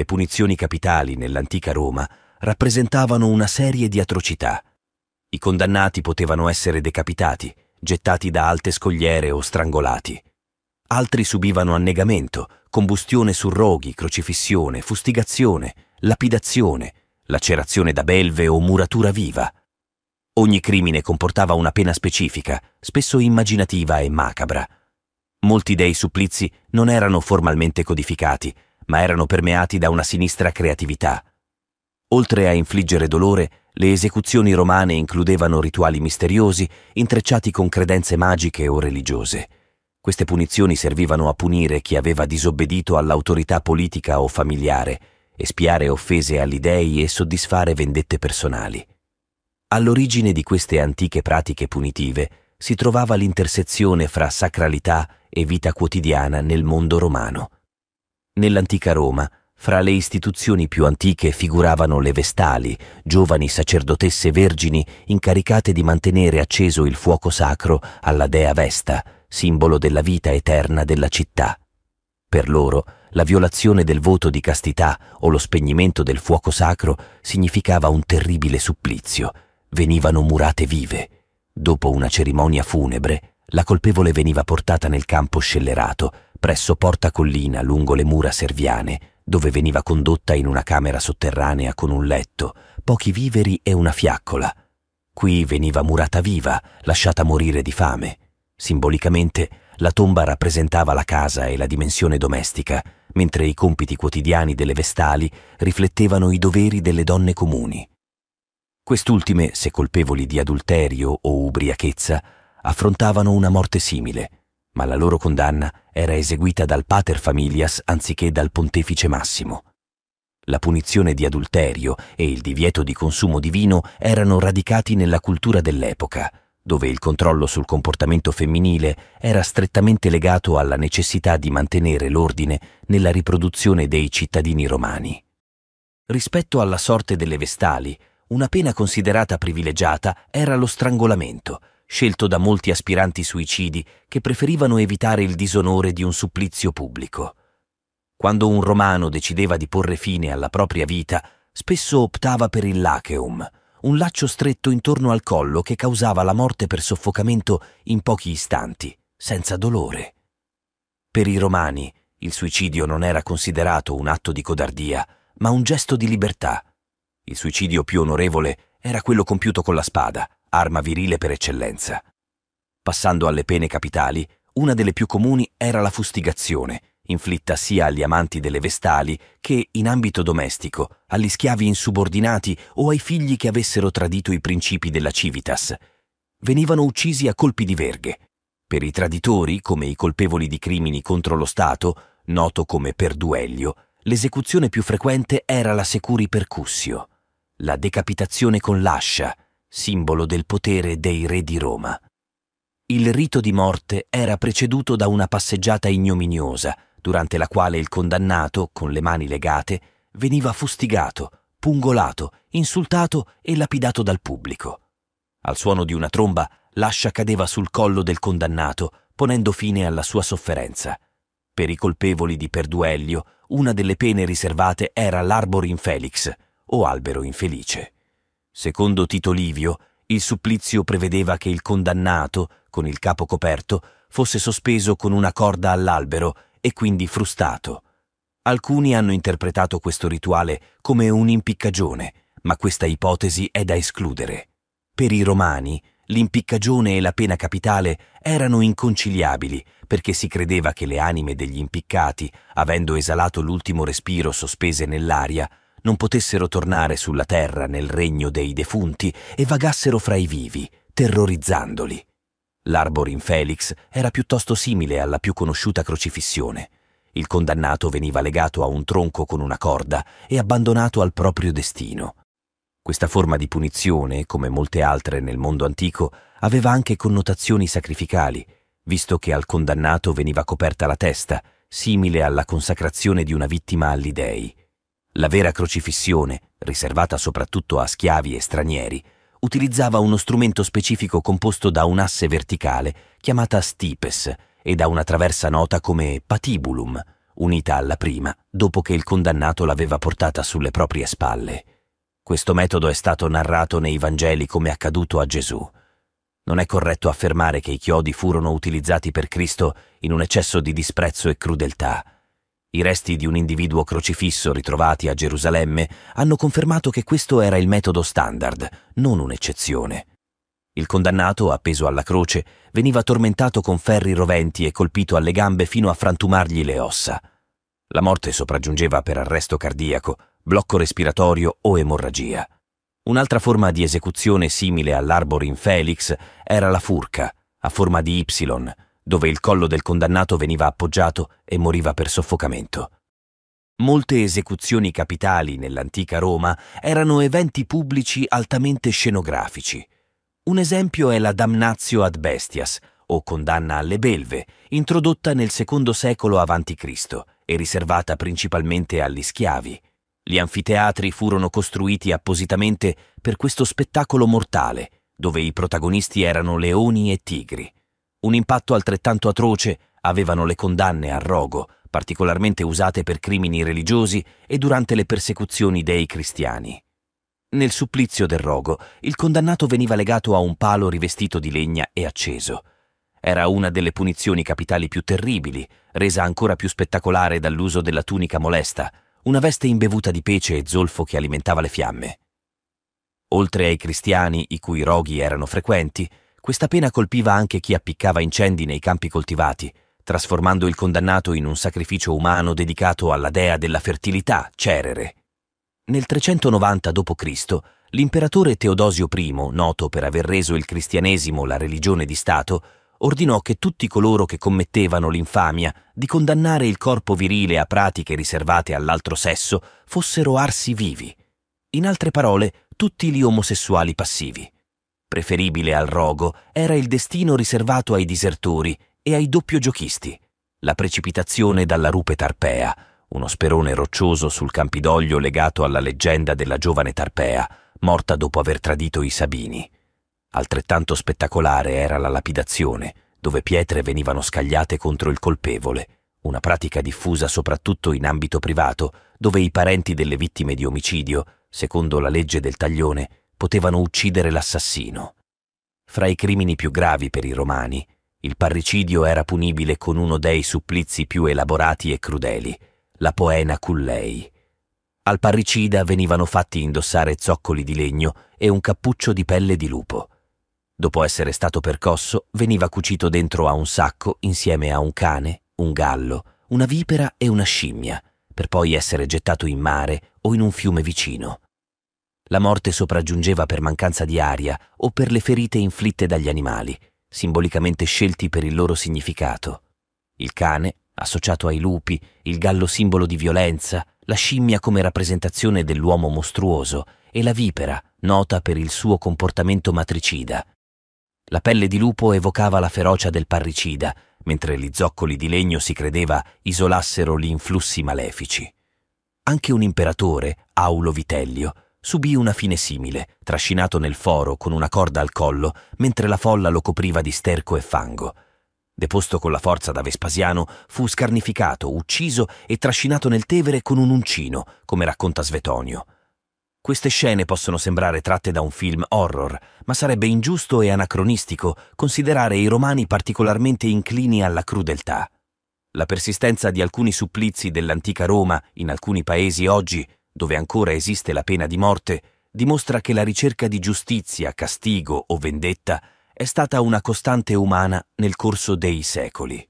le punizioni capitali nell'antica Roma rappresentavano una serie di atrocità. I condannati potevano essere decapitati, gettati da alte scogliere o strangolati. Altri subivano annegamento, combustione su roghi, crocifissione, fustigazione, lapidazione, lacerazione da belve o muratura viva. Ogni crimine comportava una pena specifica, spesso immaginativa e macabra. Molti dei supplizi non erano formalmente codificati, ma erano permeati da una sinistra creatività. Oltre a infliggere dolore, le esecuzioni romane includevano rituali misteriosi intrecciati con credenze magiche o religiose. Queste punizioni servivano a punire chi aveva disobbedito all'autorità politica o familiare, espiare offese agli dei e soddisfare vendette personali. All'origine di queste antiche pratiche punitive si trovava l'intersezione fra sacralità e vita quotidiana nel mondo romano. Nell'antica Roma, fra le istituzioni più antiche figuravano le Vestali, giovani sacerdotesse vergini incaricate di mantenere acceso il fuoco sacro alla dea Vesta, simbolo della vita eterna della città. Per loro, la violazione del voto di castità o lo spegnimento del fuoco sacro significava un terribile supplizio. Venivano murate vive. Dopo una cerimonia funebre, la colpevole veniva portata nel campo scellerato, presso Porta Collina lungo le mura serviane, dove veniva condotta in una camera sotterranea con un letto, pochi viveri e una fiaccola. Qui veniva murata viva, lasciata morire di fame. Simbolicamente, la tomba rappresentava la casa e la dimensione domestica, mentre i compiti quotidiani delle vestali riflettevano i doveri delle donne comuni. Quest'ultime, se colpevoli di adulterio o ubriachezza, affrontavano una morte simile, ma la loro condanna era eseguita dal pater familias anziché dal pontefice massimo. La punizione di adulterio e il divieto di consumo di vino erano radicati nella cultura dell'epoca, dove il controllo sul comportamento femminile era strettamente legato alla necessità di mantenere l'ordine nella riproduzione dei cittadini romani. Rispetto alla sorte delle vestali, una pena considerata privilegiata era lo strangolamento, scelto da molti aspiranti suicidi che preferivano evitare il disonore di un supplizio pubblico. Quando un romano decideva di porre fine alla propria vita, spesso optava per il lacheum, un laccio stretto intorno al collo che causava la morte per soffocamento in pochi istanti, senza dolore. Per i romani il suicidio non era considerato un atto di codardia, ma un gesto di libertà. Il suicidio più onorevole era quello compiuto con la spada, arma virile per eccellenza. Passando alle pene capitali, una delle più comuni era la fustigazione, inflitta sia agli amanti delle vestali che, in ambito domestico, agli schiavi insubordinati o ai figli che avessero tradito i principi della civitas. Venivano uccisi a colpi di verghe. Per i traditori, come i colpevoli di crimini contro lo Stato, noto come perduelio, l'esecuzione più frequente era la securi percussio, la decapitazione con l'ascia, simbolo del potere dei re di Roma. Il rito di morte era preceduto da una passeggiata ignominiosa, durante la quale il condannato, con le mani legate, veniva fustigato, pungolato, insultato e lapidato dal pubblico. Al suono di una tromba, l'ascia cadeva sul collo del condannato, ponendo fine alla sua sofferenza. Per i colpevoli di perduellio, una delle pene riservate era l'arbor infelix, o albero infelice. Secondo Tito Livio, il supplizio prevedeva che il condannato, con il capo coperto, fosse sospeso con una corda all'albero e quindi frustato. Alcuni hanno interpretato questo rituale come un'impiccagione, ma questa ipotesi è da escludere. Per i romani, l'impiccagione e la pena capitale erano inconciliabili perché si credeva che le anime degli impiccati, avendo esalato l'ultimo respiro sospese nell'aria, non potessero tornare sulla terra nel regno dei defunti e vagassero fra i vivi, terrorizzandoli. L'arbor in Felix era piuttosto simile alla più conosciuta crocifissione. Il condannato veniva legato a un tronco con una corda e abbandonato al proprio destino. Questa forma di punizione, come molte altre nel mondo antico, aveva anche connotazioni sacrificali, visto che al condannato veniva coperta la testa, simile alla consacrazione di una vittima agli dei. La vera crocifissione, riservata soprattutto a schiavi e stranieri, utilizzava uno strumento specifico composto da un'asse verticale chiamata stipes e da una traversa nota come patibulum, unita alla prima dopo che il condannato l'aveva portata sulle proprie spalle. Questo metodo è stato narrato nei Vangeli come accaduto a Gesù. Non è corretto affermare che i chiodi furono utilizzati per Cristo in un eccesso di disprezzo e crudeltà. I resti di un individuo crocifisso ritrovati a Gerusalemme hanno confermato che questo era il metodo standard, non un'eccezione. Il condannato, appeso alla croce, veniva tormentato con ferri roventi e colpito alle gambe fino a frantumargli le ossa. La morte sopraggiungeva per arresto cardiaco, blocco respiratorio o emorragia. Un'altra forma di esecuzione simile all'arbor in felix era la furca, a forma di Y, dove il collo del condannato veniva appoggiato e moriva per soffocamento. Molte esecuzioni capitali nell'antica Roma erano eventi pubblici altamente scenografici. Un esempio è la Damnatio ad Bestias, o condanna alle belve, introdotta nel secondo secolo a.C. e riservata principalmente agli schiavi. Gli anfiteatri furono costruiti appositamente per questo spettacolo mortale, dove i protagonisti erano leoni e tigri. Un impatto altrettanto atroce avevano le condanne a rogo, particolarmente usate per crimini religiosi e durante le persecuzioni dei cristiani. Nel supplizio del rogo, il condannato veniva legato a un palo rivestito di legna e acceso. Era una delle punizioni capitali più terribili, resa ancora più spettacolare dall'uso della tunica molesta, una veste imbevuta di pece e zolfo che alimentava le fiamme. Oltre ai cristiani, i cui roghi erano frequenti, questa pena colpiva anche chi appiccava incendi nei campi coltivati, trasformando il condannato in un sacrificio umano dedicato alla dea della fertilità, Cerere. Nel 390 d.C., l'imperatore Teodosio I, noto per aver reso il cristianesimo la religione di Stato, ordinò che tutti coloro che commettevano l'infamia di condannare il corpo virile a pratiche riservate all'altro sesso fossero arsi vivi. In altre parole, tutti gli omosessuali passivi. Preferibile al rogo era il destino riservato ai disertori e ai doppio giochisti. La precipitazione dalla rupe Tarpea, uno sperone roccioso sul Campidoglio legato alla leggenda della giovane Tarpea, morta dopo aver tradito i Sabini. Altrettanto spettacolare era la lapidazione, dove pietre venivano scagliate contro il colpevole, una pratica diffusa soprattutto in ambito privato, dove i parenti delle vittime di omicidio, secondo la legge del taglione, potevano uccidere l'assassino. Fra i crimini più gravi per i romani, il parricidio era punibile con uno dei supplizi più elaborati e crudeli, la poena cullei. Al parricida venivano fatti indossare zoccoli di legno e un cappuccio di pelle di lupo. Dopo essere stato percosso, veniva cucito dentro a un sacco insieme a un cane, un gallo, una vipera e una scimmia, per poi essere gettato in mare o in un fiume vicino. La morte sopraggiungeva per mancanza di aria o per le ferite inflitte dagli animali, simbolicamente scelti per il loro significato. Il cane, associato ai lupi, il gallo simbolo di violenza, la scimmia come rappresentazione dell'uomo mostruoso e la vipera, nota per il suo comportamento matricida. La pelle di lupo evocava la ferocia del parricida, mentre gli zoccoli di legno si credeva isolassero gli influssi malefici. Anche un imperatore, Aulo Vitellio, subì una fine simile, trascinato nel foro con una corda al collo, mentre la folla lo copriva di sterco e fango. Deposto con la forza da Vespasiano, fu scarnificato, ucciso e trascinato nel Tevere con un uncino, come racconta Svetonio. Queste scene possono sembrare tratte da un film horror, ma sarebbe ingiusto e anacronistico considerare i romani particolarmente inclini alla crudeltà. La persistenza di alcuni supplizi dell'antica Roma in alcuni paesi oggi dove ancora esiste la pena di morte, dimostra che la ricerca di giustizia, castigo o vendetta è stata una costante umana nel corso dei secoli.